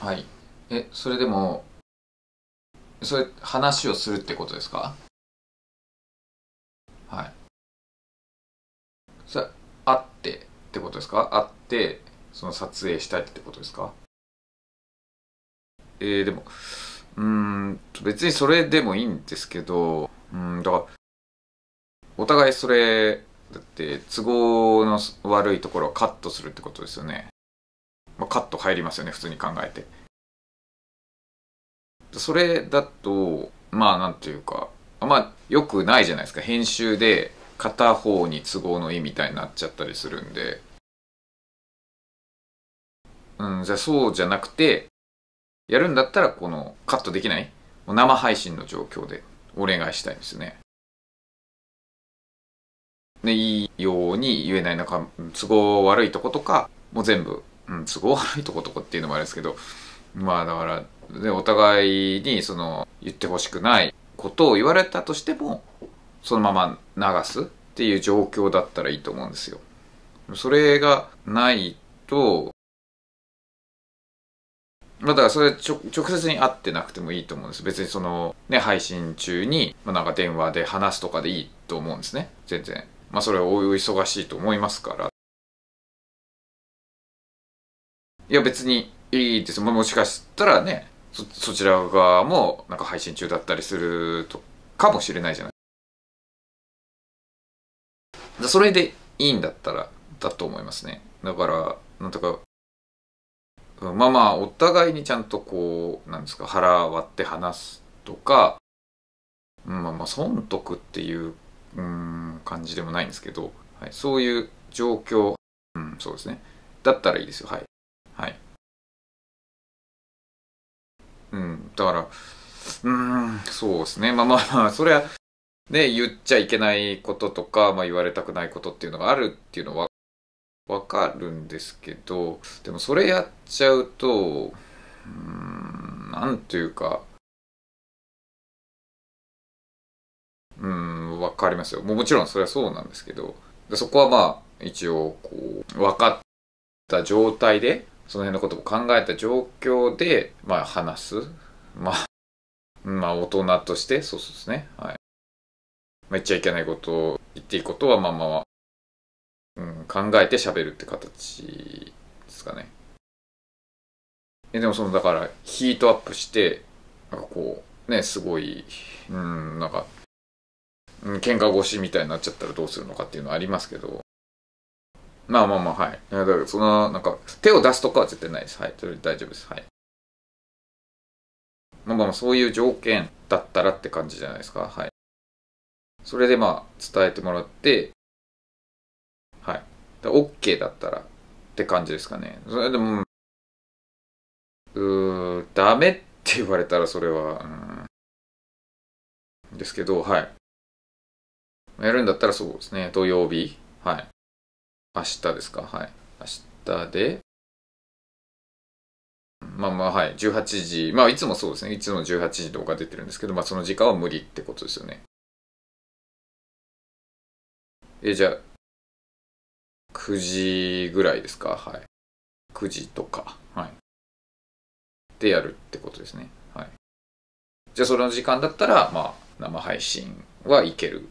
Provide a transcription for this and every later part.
はいえそれでもそれ話をするってことですかはいそれ会ってってことですか会ってその撮影したいってことですかえー、でもうん別にそれでもいいんですけどうんだからお互いそれだって都合の悪いところをカットするってことですよねまあ、カット入りますよね普通に考えてそれだとまあなんていうかまあよくないじゃないですか編集で片方に都合のいいみたいになっちゃったりするんでうんじゃあそうじゃなくてやるんだったらこのカットできない生配信の状況でお願いしたいんですねでいいように言えないのか都合悪いとことかもう全部うん、都合悪いとことこっていうのもあれですけど、まあだから、で、お互いにその、言ってほしくないことを言われたとしても、そのまま流すっていう状況だったらいいと思うんですよ。それがないと、まあ、だからそれ直接に会ってなくてもいいと思うんです。別にそのね、配信中に、まあ、なんか電話で話すとかでいいと思うんですね。全然。まあそれはお忙しいと思いますから。いや別にいいです。もしかしたらね、そ、そちら側もなんか配信中だったりすると、かもしれないじゃない。それでいいんだったら、だと思いますね。だから、なんとか、まあまあ、お互いにちゃんとこう、なんですか、腹割って話すとか、まあまあ、損得っていう、うん、感じでもないんですけど、はい、そういう状況、うん、そうですね。だったらいいですよ、はい。うん、だから、うん、そうですね。まあまあまあ、それは、ね、言っちゃいけないこととか、まあ言われたくないことっていうのがあるっていうのはわかるんですけど、でもそれやっちゃうと、うん、なんていうか、うん、わかりますよ。もうもちろんそれはそうなんですけど、そこはまあ、一応、こう、分かった状態で、その辺のことも考えた状況で、まあ、話す。まあ、まあ、大人として、そうそうですね。はい。め言っちゃいけないことを、言っていいことは、まあまあ、うん、考えて喋るって形ですかね。え、でもその、だから、ヒートアップして、なんかこう、ね、すごい、うん、なんか、うん、喧嘩腰みたいになっちゃったらどうするのかっていうのはありますけど、まあまあまあ、はい。だから、その、なんか、手を出すとかは絶対ないです。はい。それ大丈夫です。はい。まあまあ、そういう条件だったらって感じじゃないですか。はい。それでまあ、伝えてもらって、はい。OK だったらって感じですかね。それでも、うー、ダメって言われたらそれは、うん、ですけど、はい。やるんだったらそうですね。土曜日。はい。明日ですかはい明日でまあまあはい18時まあいつもそうですねいつも18時動画出てるんですけどまあその時間は無理ってことですよねえじゃあ9時ぐらいですかはい9時とかはいでやるってことですねはいじゃあその時間だったらまあ生配信はいける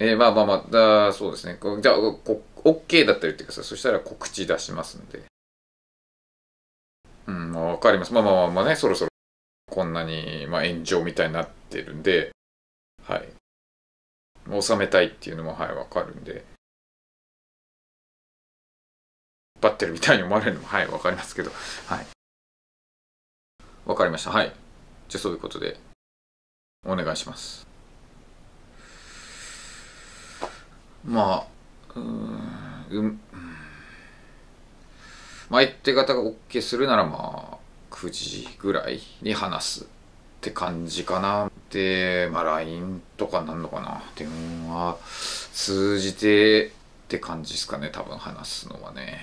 えー、まあまあまあ、そうですね。じゃあ、こ OK だったりってうかさそしたら告知出しますんで。うん、まあ、わかります。まあまあまあまあね、そろそろこんなに、まあ、炎上みたいになってるんで、はい。収めたいっていうのも、はい、わかるんで。バッテルみたいに思われるのも、はい、わかりますけど、はい。わかりました。はい。じゃあ、そういうことで、お願いします。まあ、うん、うん、まあ、相手方が OK するならまあ、9時ぐらいに話すって感じかな。で、まあ、LINE とかなんのかな。電話通じてって感じですかね、多分話すのはね。